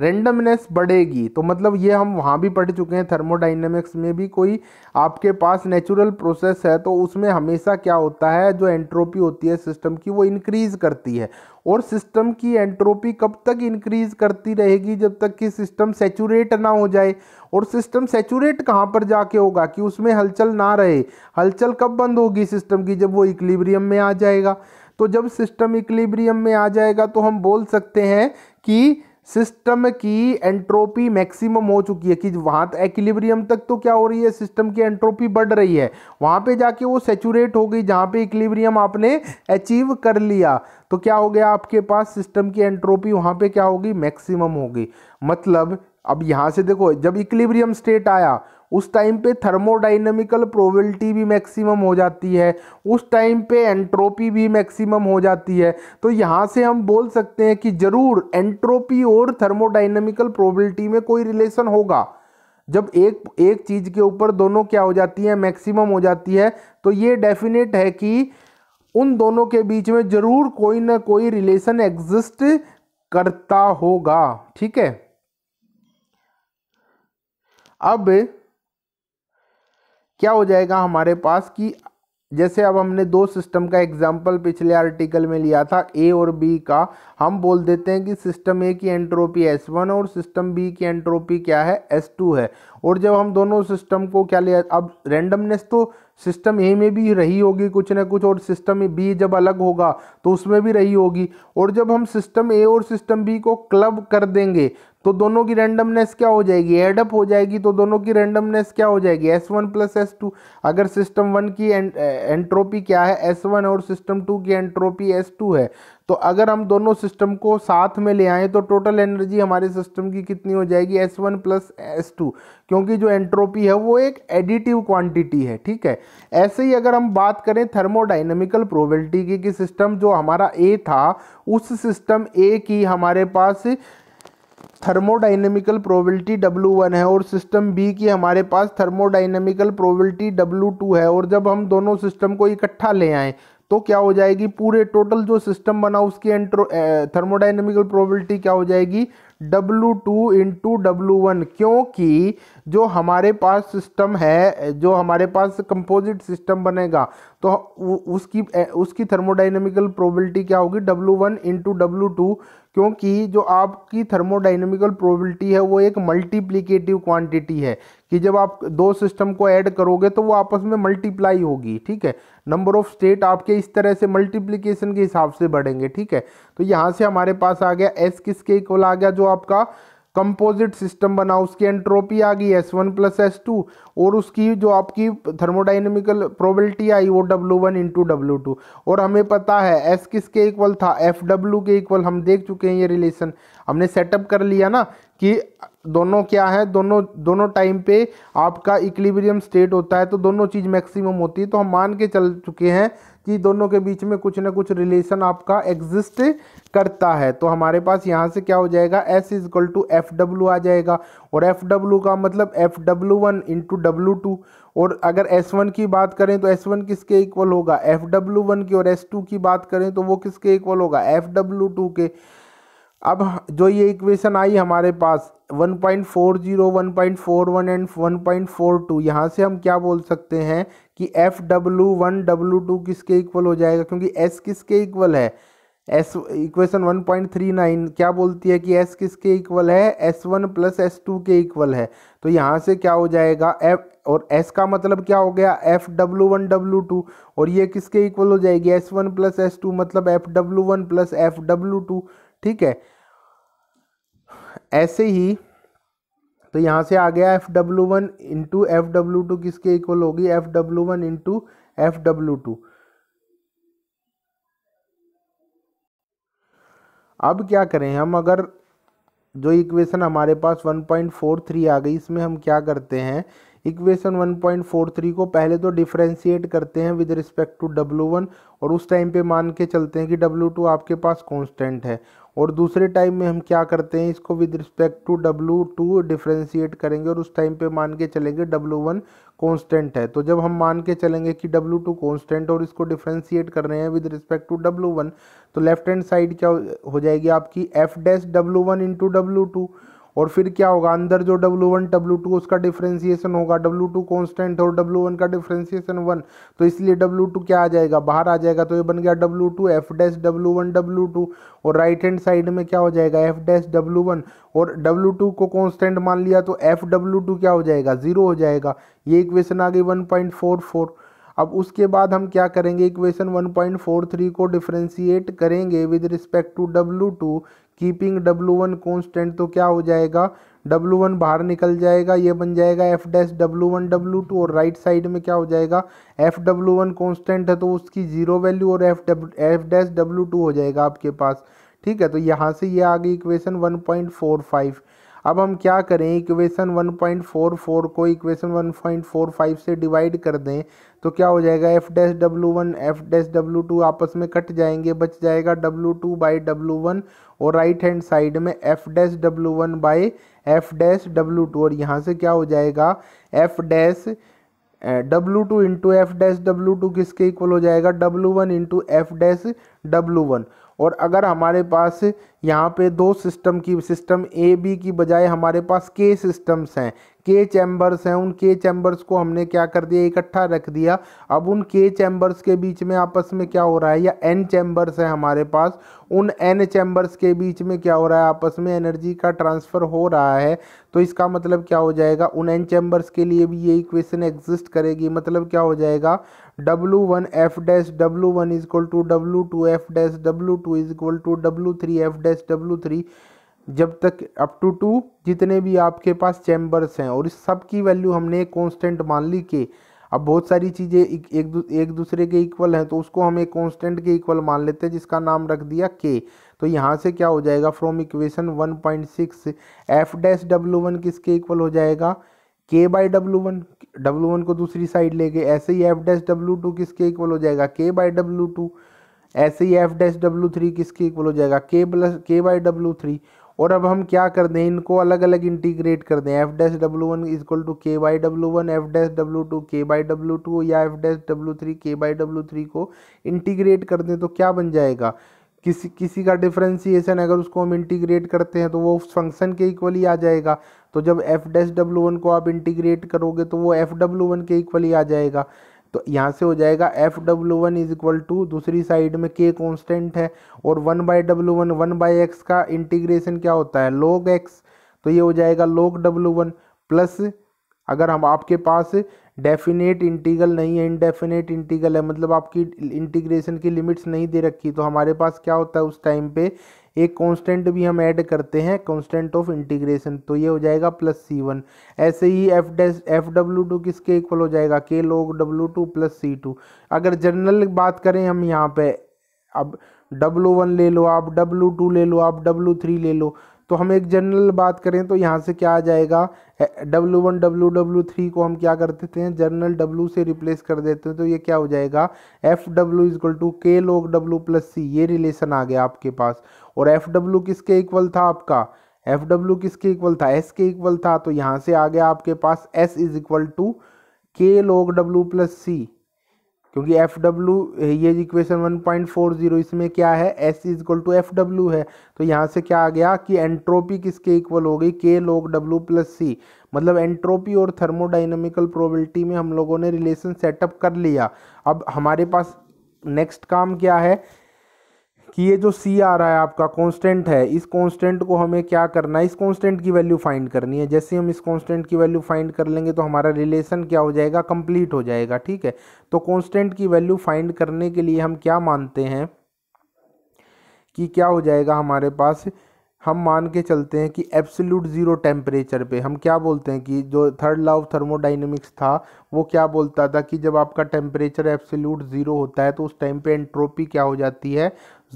रेंडमनेस बढ़ेगी तो मतलब ये हम वहाँ भी पढ़ चुके हैं थर्मोडाइनमिक्स में भी कोई आपके पास नेचुरल प्रोसेस है तो उसमें हमेशा क्या होता है जो एंट्रोपी होती है सिस्टम की वो इंक्रीज़ करती है और सिस्टम की एंट्रोपी कब तक इंक्रीज़ करती रहेगी जब तक कि सिस्टम सेचूरेट ना हो जाए और सिस्टम सेचूरेट कहाँ पर जाके होगा कि उसमें हलचल ना रहे हलचल कब बंद होगी सिस्टम की जब वो इक्लिब्रियम में आ जाएगा तो जब सिस्टम इक्लिब्रियम में आ जाएगा तो हम बोल सकते हैं कि सिस्टम की एंट्रोपी मैक्सिमम हो चुकी है कि वहाँ एक्लिब्रियम तक तो क्या हो रही है सिस्टम की एंट्रोपी बढ़ रही है वहाँ पे जाके वो सेचूरेट हो गई जहाँ पे इक्लिब्रियम आपने अचीव कर लिया तो क्या हो गया आपके पास सिस्टम की एंट्रोपी वहाँ पे क्या होगी मैक्सिमम होगी मतलब अब यहाँ से देखो जब इक्लिब्रियम स्टेट आया उस टाइम पे थर्मोडाइनमिकल प्रोबेबिलिटी भी मैक्सिमम हो जाती है उस टाइम पे एंट्रोपी भी मैक्सिमम हो जाती है तो यहाँ से हम बोल सकते हैं कि ज़रूर एंट्रोपी और थर्मोडाइनमिकल प्रोबेबिलिटी में कोई रिलेशन होगा जब एक एक चीज़ के ऊपर दोनों क्या हो जाती है मैक्सिमम हो जाती है तो ये डेफिनेट है कि उन दोनों के बीच में ज़रूर कोई ना कोई रिलेशन एग्जिस्ट करता होगा ठीक है अब क्या हो जाएगा हमारे पास कि जैसे अब हमने दो सिस्टम का एग्जाम्पल पिछले आर्टिकल में लिया था ए और बी का हम बोल देते हैं कि सिस्टम ए की एंट्रोपी एस वन और सिस्टम बी की एंट्रोपी क्या है एस टू है और जब हम दोनों सिस्टम को क्या लिया अब रेंडमनेस तो सिस्टम ए में भी रही होगी कुछ ना कुछ और सिस्टम बी जब अलग होगा तो उसमें भी रही होगी और जब हम सिस्टम ए और सिस्टम बी को क्लब कर देंगे तो दोनों की रैंडमनेस क्या हो जाएगी एडअप हो जाएगी तो दोनों की रैंडमनेस क्या हो जाएगी S one plus S two अगर सिस्टम वन की एंट्रोपी क्या है एस वन और सिस्टम टू की एंट्रोपी एस टू है तो अगर हम दोनों सिस्टम को साथ में ले आएँ तो टोटल एनर्जी हमारे सिस्टम की कितनी हो जाएगी S one plus S two क्योंकि जो एंट्रोपी है वो एक एडिटिव क्वांटिटी है ठीक है ऐसे ही अगर हम बात करें थर्मोडाइनमिकल प्रोबेबिलिटी की कि सिस्टम जो हमारा ए था उस सिस्टम ए की हमारे पास थर्मोडाइनमिकल प्रोबेबिलिटी डब्ल्यू वन है और सिस्टम बी की हमारे पास थर्मोडाइनमिकल प्रोबेबिलिटी डब्लू टू है और जब हम दोनों सिस्टम को इकट्ठा ले आएँ तो क्या हो जाएगी पूरे टोटल जो सिस्टम बना उसकी एंट्रो थर्मोडाइनमिकल प्रोबेबिलिटी क्या हो जाएगी W two into W one क्योंकि जो हमारे पास सिस्टम है जो हमारे पास कंपोजिट सिस्टम बनेगा तो उसकी उसकी थर्मोडाइनमिकल प्रोबेबिलिटी क्या होगी W one into W two क्योंकि जो आपकी थर्मोडाइनमिकल प्रोबेबिलिटी है वो एक मल्टीप्लीकेटिव क्वांटिटी है कि जब आप दो सिस्टम को ऐड करोगे तो वो आपस में मल्टीप्लाई होगी ठीक है नंबर ऑफ स्टेट आपके इस तरह से मल्टीप्लीकेशन के हिसाब से बढ़ेंगे ठीक है तो यहाँ से हमारे पास आ गया एस किसके इक्वल आ गया जो आपका कंपोजिट सिस्टम बना उसकी एंट्रोपी आ गई S one plus S two और उसकी जो आपकी थर्मोडाइनमिकल प्रोबेबिलिटी आई वो W one into W two और हमें पता है एस किसके इक्वल था एफ डब्लू के इक्वल हम देख चुके हैं ये रिलेशन हमने सेटअप कर लिया ना कि दोनों क्या है दोनों दोनों टाइम पे आपका इक्लिबरियम स्टेट होता है तो दोनों चीज़ मैक्सिमम होती है तो हम मान के चल चुके हैं कि दोनों के बीच में कुछ ना कुछ रिलेशन आपका एग्जिस्ट करता है तो हमारे पास यहाँ से क्या हो जाएगा S is equal to F W आ जाएगा और एफ डब्ल्यू का मतलब F W one into W two और अगर एस वन की बात करें तो एस वन किसके इक्वल होगा एफ डब्ल्यू वन की और एस टू की बात करें तो वो किसके इक्वल होगा एफ डब्ल्यू टू के अब जो ये इक्वेशन आई हमारे पास 1.40, 1.41 एंड 1.42 यहाँ से हम क्या बोल सकते हैं कि F W one W two किसके इक्वल हो जाएगा क्योंकि एस किसके इक्वल है S equation one point three nine क्या बोलती है कि एस किसके इक्वल है S one plus S two के इक्वल है तो यहाँ से क्या हो जाएगा एफ और एस का मतलब क्या हो गया F W one W two और ये किसके इक्वल हो जाएगी S one plus S two मतलब F W one plus F W two ठीक है ऐसे ही तो यहाँ से आ गया F W one into F W two किसके इक्वल होगी F W one into F W two अब क्या करें हम अगर जो इक्वेशन हमारे पास 1.43 आ गई इसमें हम क्या करते हैं इक्वेशन 1.43 को पहले तो डिफ्रेंशिएट करते हैं विद रिस्पेक्ट टू W1 और उस टाइम पे मान के चलते हैं कि W2 आपके पास कांस्टेंट है और दूसरे टाइम में हम क्या करते हैं इसको with respect to W two differentiate करेंगे और उस टाइम पे मान के चलेंगे डब्लू वन कॉन्स्टेंट है तो जब हम मान के चलेंगे कि डब्लू टू कॉन्स्टेंट और इसको डिफ्रेंशिएट कर रहे हैं with respect to W one तो लेफ्ट हैंड साइड क्या हो जाएगी आपकी F dash W one into W two और फिर क्या होगा अंदर जो डब्लू वन डब्लू टू उसका डिफ्रेंसिएशन होगा डब्लू टू कॉन्स्टेंट और डब्लू वन का डिफ्रेंसिएशन वन तो इसलिए डब्लू टू क्या आ जाएगा बाहर आ जाएगा तो ये बन गया W two F dash W one W two और राइट हैंड साइड में क्या हो जाएगा एफ डैश डब्लू वन और डब्लू टू को कॉन्स्टेंट मान लिया तो एफ डब्लू टू क्या हो जाएगा ज़ीरो हो जाएगा ये इक्वेशन आ गई वन पॉइंट फोर फोर अब उसके बाद हम क्या करेंगे इक्वेशन 1.43 को डिफ्रेंशिएट करेंगे with respect to W two keeping W one constant तो क्या हो जाएगा डब्लू वन बाहर निकल जाएगा ये बन जाएगा F dash W one W two और राइट साइड में क्या हो जाएगा एफ डब्लू वन कॉन्स्टेंट है तो उसकी जीरो वैल्यू और F W F dash W two हो जाएगा आपके पास ठीक है तो यहाँ से ये आ गई equation one point four five अब हम क्या करें इक्वेशन 1.44 को इक्वेशन 1.45 से डिवाइड कर दें तो क्या हो जाएगा F dash W one F dash W two आपस में कट जाएंगे बच जाएगा W two by W one और राइट हैंड साइड में F dash W one by F dash W two और यहाँ से क्या हो जाएगा F dash W two into F dash W two किसके इक्वल हो जाएगा W one into F dash W one और अगर हमारे पास यहाँ पे दो सिस्टम की सिस्टम ए बी की बजाय हमारे पास के सिस्टम्स हैं के चैम्बर्स हैं उन के चैम्बर्स को हमने क्या कर दिया इकट्ठा रख दिया अब उन के चैम्बर्स के बीच में आपस में क्या हो रहा है या एन चैम्बर्स हैं हमारे पास उन एन चैम्बर्स के बीच में क्या हो रहा है आपस में एनर्जी का ट्रांसफ़र हो रहा है तो इसका मतलब क्या हो जाएगा उन एन चैम्बर्स के लिए भी ये इक्वेशन एग्जिस्ट करेगी मतलब क्या हो जाएगा W one F dash W one is equal to W two F dash W two is equal to W three F dash W three जब तक अप टू टू जितने भी आपके पास चैम्बर्स हैं और इस सब की वैल्यू हमने कॉन्स्टेंट मान ली के अब बहुत सारी चीज़ें एक एक, दूसरे के इक्वल हैं तो उसको हम एक कॉन्स्टेंट के इक्वल मान लेते हैं जिसका नाम रख दिया के तो यहाँ से क्या हो जाएगा from equation one point six F dash W one किसके इक्वल हो जाएगा K by W one W one को दूसरी साइड लेके ऐसे ही एफ डैश डब्लू टू किसके इक्वल हो जाएगा के बाई डब्लू टू ऐसे ही एफ डैश डब्लू थ्री किसके इक्वल हो जाएगा के प्लस के बाई डब्लू थ्री और अब हम क्या कर दें इनको अलग अलग इंटीग्रेट कर दें F dash W one equal to K by W one F dash W two K by W two या F dash W three K by W three को इंटीग्रेट कर दें तो क्या बन जाएगा किसी किसी का डिफ्रेंसीसन अगर उसको हम इंटीग्रेट करते हैं तो वो उस फंक्शन के इक्वली आ जाएगा तो जब एफ डैश डब्लू वन को आप इंटीग्रेट करोगे तो वो एफ डब्लू वन के इक्वली आ जाएगा तो यहाँ से हो जाएगा F W one is equal to दूसरी साइड में के कॉन्स्टेंट है और one by W one one by X का इंटीग्रेशन क्या होता है लोग एक्स तो ये हो जाएगा लोग डब्ल्यू वन प्लस अगर हम आपके पास डेफिनेट इंटीगल नहीं है इनडेफिनेट इंटीगल है मतलब आपकी इंटीग्रेशन की लिमिट्स नहीं दे रखी तो हमारे पास क्या होता है उस टाइम पे एक कांस्टेंट भी हम ऐड करते हैं कांस्टेंट ऑफ इंटीग्रेशन तो ये हो जाएगा प्लस सी वन ऐसे ही F D F W two किसके इक्वल हो जाएगा K log W two plus C two अगर जनरल बात करें हम यहाँ पे अब डब्लू वन ले लो आप डब्लू टू ले लो आप डब्लू थ्री ले लो तो हम एक जनरल बात करें तो यहाँ से क्या आ जाएगा W one W W three को हम क्या कर देते हैं जनरल डब्लू से रिप्लेस कर देते हैं तो ये क्या हो जाएगा F W equal to K log W plus सी ये रिलेशन आ गया आपके पास और एफ डब्लू किसके इक्वल था आपका एफ डब्ल्यू किसके इक्वल था एस के इक्वल था तो यहाँ से आ गया आपके पास S is equal to K log W plus C क्योंकि एफ डब्ल्यू ये equation one point four zero इसमें क्या है S is equal to F W है तो यहाँ से क्या आ गया कि एंट्रोपी किसके इक्वल हो गई के लोग डब्ल्यू प्लस सी मतलब एंट्रोपी और थर्मोडाइनमिकल प्रोबेबिलिटी में हम लोगों ने रिलेशन सेटअप कर लिया अब हमारे पास नेक्स्ट काम क्या है कि ये जो सी आ रहा है आपका कांस्टेंट है इस कांस्टेंट को हमें क्या करना है इस कांस्टेंट की वैल्यू फाइंड करनी है जैसे हम इस कांस्टेंट की वैल्यू फाइंड कर लेंगे तो हमारा रिलेशन क्या हो जाएगा कंप्लीट हो जाएगा ठीक है तो कांस्टेंट की वैल्यू फाइंड करने के लिए हम क्या मानते हैं कि क्या हो जाएगा हमारे पास हम मान के चलते हैं कि एब्सोल्यूट ज़ीरो टेम्परेचर पे हम क्या बोलते हैं कि जो थर्ड लॉ ऑफ थर्मोडाइनमिक्स था वो क्या बोलता था कि जब आपका टेम्परेचर एब्सोल्यूट ज़ीरो होता है तो उस टाइम पे एंट्रोपी क्या हो जाती है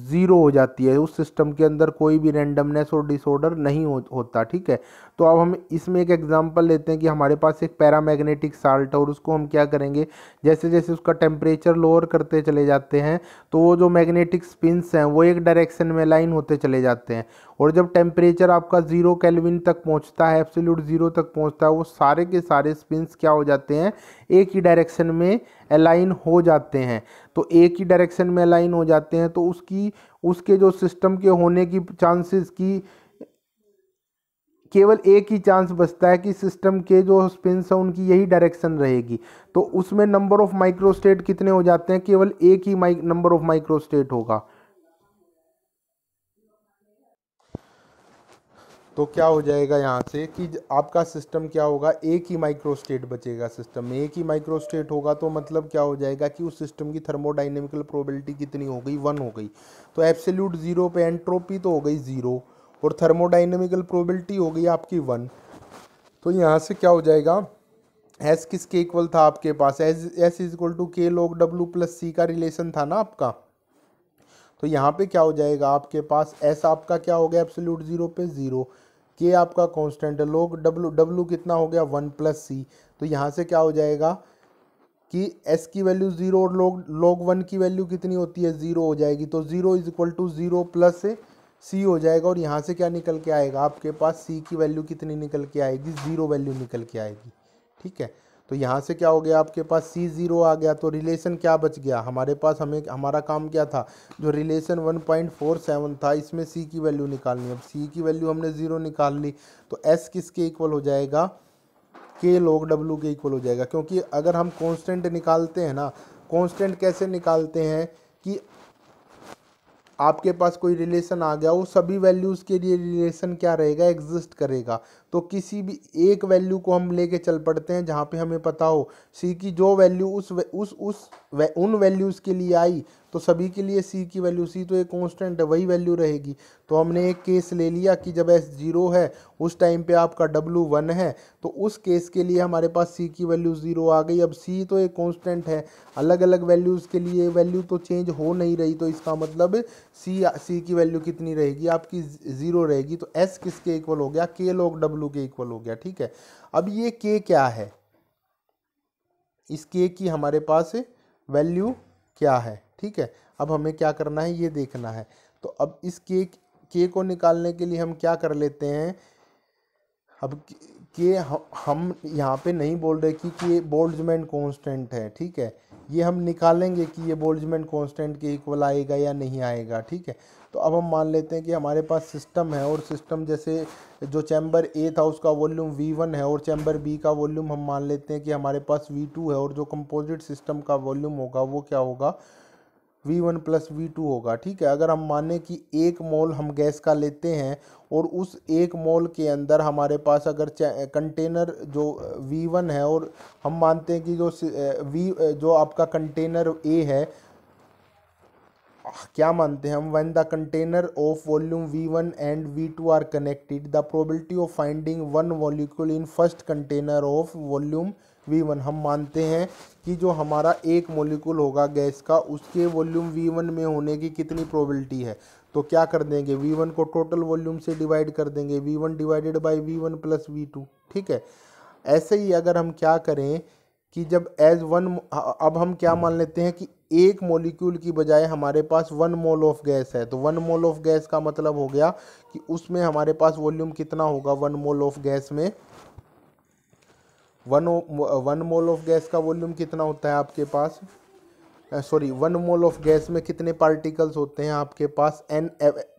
ज़ीरो हो जाती है उस सिस्टम के अंदर कोई भी रेंडमनेस और डिसऑर्डर नहीं हो, होता ठीक है तो अब हम इसमें एक एग्जांपल लेते हैं कि हमारे पास एक पैरामैग्नेटिक साल्ट है और उसको हम क्या करेंगे जैसे जैसे उसका टेम्परेचर लोअर करते चले जाते हैं तो वो जो मैग्नेटिक स्पिन्स हैं वो एक डायरेक्शन में लाइन होते चले जाते हैं और जब टेम्परेचर आपका ज़ीरो कैलविन तक पहुँचता है एप्सोल्यूट ज़ीरो तक पहुँचता है वो सारे के सारे स्पिन्स क्या हो जाते हैं एक ही डायरेक्शन में अलाइन हो जाते हैं तो एक ही डायरेक्शन में अलाइन हो जाते हैं तो उसकी उसके जो सिस्टम के होने की चांसेस की केवल एक ही चांस बचता है कि सिस्टम के जो स्पिन्स हैं उनकी यही डायरेक्शन रहेगी तो उसमें नंबर ऑफ माइक्रोस्टेट कितने हो जाते हैं केवल एक ही नंबर ऑफ माइक्रोस्टेट होगा तो क्या हो जाएगा यहाँ से कि आपका सिस्टम क्या होगा एक ही माइक्रोस्टेट बचेगा सिस्टम में एक ही माइक्रोस्टेट होगा तो मतलब क्या हो जाएगा कि उस सिस्टम की थर्मोडाइनेमिकल प्रोबेबिलिटी कितनी हो गई वन हो गई तो एब्सोल्यूट ज़ीरो पे एंट्रोपी तो हो गई ज़ीरो और थर्मोडाइनमिकल प्रोबेबिलिटी हो गई आपकी वन तो यहाँ से क्या हो जाएगा एस किसके इक्वल था आपके पास S S is equal to K log W plus सी का रिलेशन था ना आपका तो यहाँ पे क्या हो जाएगा आपके पास एस आपका क्या हो गया एब्सोल्यूट ज़ीरो पे ज़ीरो के आपका कांस्टेंट है लोग डब्लू डब्लू कितना हो गया वन प्लस सी तो यहाँ से क्या हो जाएगा कि एस की वैल्यू ज़ीरो और लोग लोग वन की वैल्यू कितनी होती है ज़ीरो हो जाएगी तो zero is equal to zero plus C हो जाएगा और यहाँ से क्या निकल के आएगा आपके पास सी की वैल्यू कितनी निकल के आएगी ज़ीरो वैल्यू निकल के आएगी ठीक है तो यहाँ से क्या हो गया आपके पास सी ज़ीरो आ गया तो रिलेशन क्या बच गया हमारे पास हमें हमारा काम क्या था जो relation one point four seven था इसमें सी की वैल्यू निकालनी अब सी की वैल्यू हमने ज़ीरो निकाल ली तो एस किसके इक्वल हो जाएगा के लोग डब्लू के इक्वल हो जाएगा क्योंकि अगर हम कॉन्स्टेंट निकालते हैं ना कॉन्स्टेंट कैसे निकालते हैं कि आपके पास कोई रिलेशन आ गया वो सभी वैल्यूज़ के लिए रिलेशन क्या रहेगा एग्जिस्ट करेगा तो किसी भी एक वैल्यू को हम लेके चल पड़ते हैं जहाँ पे हमें पता हो सी की जो वैल्यू उस उस उस वे, उन वैल्यूज़ के लिए आई तो सभी के लिए सी की वैल्यू सी तो एक कांस्टेंट है वही वैल्यू रहेगी तो हमने एक केस ले लिया कि जब एस ज़ीरो है उस टाइम पे आपका डब्लू वन है तो उस केस के लिए हमारे पास सी की वैल्यू ज़ीरो आ गई अब सी तो एक कांस्टेंट है अलग अलग वैल्यूज़ के लिए वैल्यू तो चेंज हो नहीं रही तो इसका मतलब सी सी की वैल्यू कितनी रहेगी आपकी ज़ीरो रहेगी तो एस किसके इक्वल हो गया के लोग डब्लू लोगे इक्वल हो गया ठीक है अब ये के क्या है इस के की हमारे पास वैल्यू क्या है ठीक है अब हमें क्या करना है ये देखना है तो अब इस के के को निकालने के लिए हम क्या कर लेते हैं अब के हम यहाँ पे नहीं बोल रहे कि ये बोल्डजमेंट कांस्टेंट है ठीक है ये हम निकालेंगे कि ये बोल्डजमेंट कांस्टेंट के इक्वल आएगा या नहीं आएगा ठीक है तो अब हम मान लेते हैं कि हमारे पास सिस्टम है और सिस्टम जैसे जो चैम्बर ए था उसका वॉल्यूम वी वन है और चैम्बर बी का वॉल्यूम हम मान लेते हैं कि हमारे पास वी टू है और जो कंपोजिट सिस्टम का वॉल्यूम होगा वो क्या होगा V one plus V two होगा ठीक है अगर हम माने कि एक मोल हम गैस का लेते हैं और उस एक मोल के अंदर हमारे पास अगर कंटेनर जो वी वन है और हम मानते हैं कि जो वी जो आपका कंटेनर ए है क्या मानते हैं हम when the container of volume V one and V two are connected the probability of finding one molecule in first container of volume V one हम मानते हैं कि जो हमारा एक मोलिकुल होगा गैस का उसके वॉल्यूम वी वन में होने की कितनी प्रोबेबिलिटी है तो क्या कर देंगे वी वन को टोटल वॉल्यूम से डिवाइड कर देंगे V one divided by V one plus V two ठीक है ऐसे ही अगर हम क्या करें कि जब एज वन अब हम क्या मान लेते हैं कि एक मॉलिक्यूल की बजाय हमारे पास वन मोल ऑफ गैस है तो वन मोल ऑफ गैस का मतलब हो गया कि उसमें हमारे पास वॉल्यूम कितना होगा वन मोल ऑफ गैस में one one mole of gas का वॉल्यूम कितना होता है आपके पास sorry one mole of gas में कितने पार्टिकल्स होते हैं आपके पास एन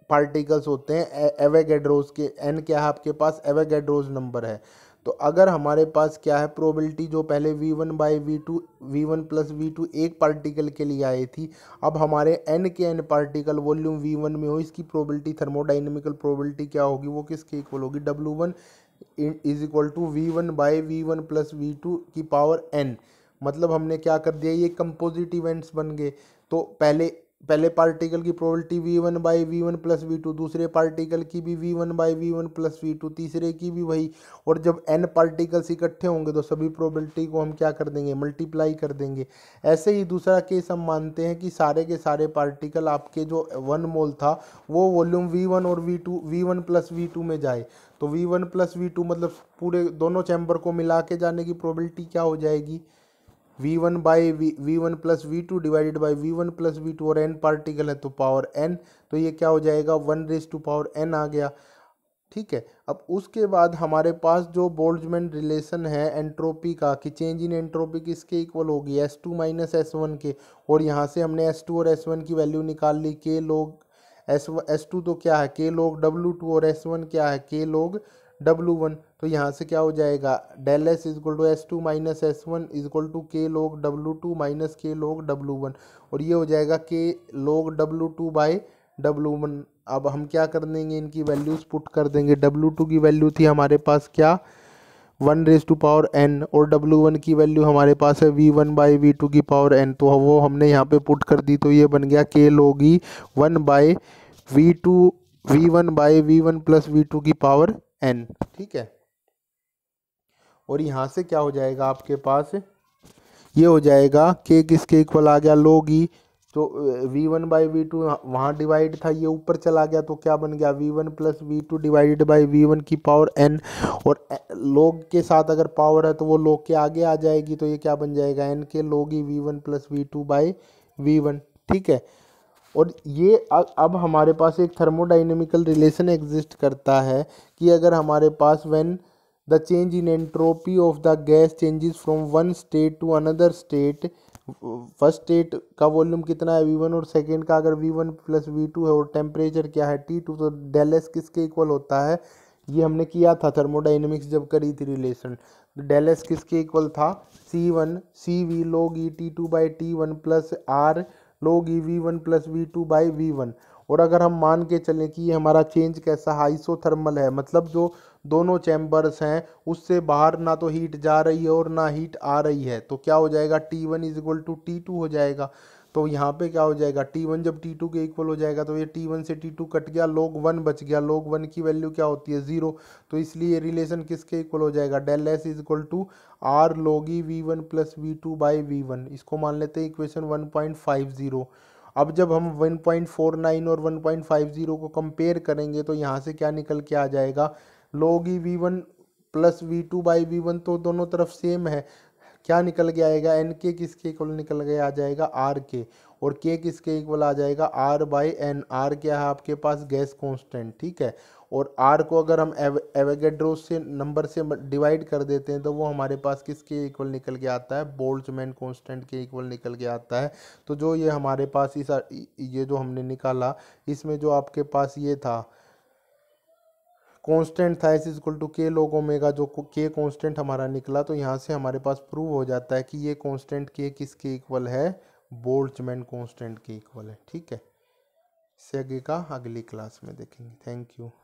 पार्टिकल्स होते हैं एवेगेड्रोज के एन क्या है आपके पास एवेगेड्रोज नंबर है तो अगर हमारे पास क्या है प्रोबेबिलिटी जो पहले V one by V two V one plus V two एक पार्टिकल के लिए आई थी अब हमारे एन के N particle volume V one में हो इसकी प्रोबेबिलिटी थर्मोडाइनमिकल प्रोबेबिलिटी क्या होगी वो किसके इक्वल होगी W one is equal to V one by V one plus V two की पावर एन मतलब हमने क्या कर दिया ये कंपोजिट इवेंट्स बन गए तो पहले पहले पार्टिकल की probability V one by V one plus V two दूसरे पार्टिकल की भी V one by V one plus V two तीसरे की भी वही और जब एन पार्टिकल्स इकट्ठे होंगे तो सभी प्रोबेबिलिटी को हम क्या कर देंगे मल्टीप्लाई कर देंगे ऐसे ही दूसरा केस हम मानते हैं कि सारे के सारे पार्टिकल आपके जो वन मोल था वो वॉल्यूम वी वन और V two V one plus V two में जाए तो V one plus V two मतलब पूरे दोनों चैम्बर को मिला के जाने की प्रोबेबिलिटी क्या हो जाएगी V one by V one plus V two divided by V one plus V two और एन पार्टिकल है तो पावर एन तो ये क्या हो जाएगा one raise to power N आ गया ठीक है अब उसके बाद हमारे पास जो बोल्डमेंट रिलेशन है एंट्रोपी का कि चेंज इन एंट्रोपी किसके इक्वल होगी S two minus S one के और यहाँ से हमने एस टू और एस वन की वैल्यू निकाल ली के लोग एस एस टू तो क्या है के लोग डब्लू टू और एस वन क्या है के लोग डब्लू वन तो यहाँ से क्या हो जाएगा del S is equal to S two minus S one is equal to K log W to minus के लोग डब्लू वन और ये हो जाएगा K log W two by W one अब हम क्या कर देंगे इनकी वैल्यूज़ पुट कर देंगे डब्लू टू की वैल्यू थी हमारे पास क्या one raise to power N और डब्लू वन की वैल्यू हमारे पास है V one by V two की पावर एन तो वो हमने यहाँ पे पुट कर दी तो ये बन गया K log e one by V two V one by V one plus V two की पावर एन ठीक है और यहाँ से क्या हो जाएगा आपके पास ये हो जाएगा के किसके इक्वल आ गया लोग ही e. तो v1 one by V two वहाँ डिवाइड था ये ऊपर चला गया तो क्या बन गया v1 one plus V two divided by V one की पावर n और लोग के साथ अगर पावर है तो वो लोग के आगे आ जाएगी तो ये क्या बन जाएगा n के लोग ही V one plus V two by V one ठीक है और ये अब हमारे पास एक थर्मोडाइनमिकल रिलेशन एग्जिस्ट करता है कि अगर हमारे पास when the change in entropy of the gas changes from one state to another state first state का वॉल्यूम कितना है वी वन और सेकेंड का अगर V one plus V two है और टेम्परेचर क्या है टी टू तो डेल एस किसके इक्वल होता है ये हमने किया था थर्मोडाइनमिक्स जब करी थी रिलेशन डेल एस किसके इक्वल था C one C V log e T two by T one plus R log e V one plus V two by V one और अगर हम मान के चलें कि ये हमारा चेंज कैसा आइसोथर्मल है मतलब जो दोनों चैम्बर्स हैं उससे बाहर ना तो हीट जा रही है और ना हीट आ रही है तो क्या हो जाएगा T one is equal to T two हो जाएगा तो यहाँ पे क्या हो जाएगा टी वन जब टी टू के इक्वल हो जाएगा तो ये टी वन से टी टू कट गया लॉग वन बच गया लॉग वन की वैल्यू क्या होती है ज़ीरो तो इसलिए रिलेशन किसके इक्वल हो जाएगा del S is equal to R log e V one plus V two by V one इसको मान लेते हैं equation one point five zero अब जब हम 1.49 और 1.50 को कंपेयर करेंगे तो यहाँ से क्या निकल के आ जाएगा लोग ही V one plus V two by V one तो दोनों तरफ सेम है क्या निकल के आएगा एन के किसके इक्वल निकल के आ जाएगा आर के और के किसके इक्वल आ जाएगा आर बाई एन आर क्या है आपके पास गैस कॉन्स्टेंट ठीक है और आर को अगर हम एवेगेड्रो से नंबर से डिवाइड कर देते हैं तो वो हमारे पास किसके इक्वल निकल के आता है बोल्टमैन कांस्टेंट के इक्वल निकल के आता है तो जो ये हमारे पास इस ये जो हमने निकाला इसमें जो आपके पास ये था कांस्टेंट था इस इक्वल टू के लोग ओमेगा जो के कांस्टेंट हमारा निकला तो यहाँ से हमारे पास प्रूव हो जाता है कि ये कांस्टेंट के किसके इक्वल है बोल्टमैन कांस्टेंट के इक्वल है ठीक है इससे आगे का अगली क्लास में देखेंगे थैंक यू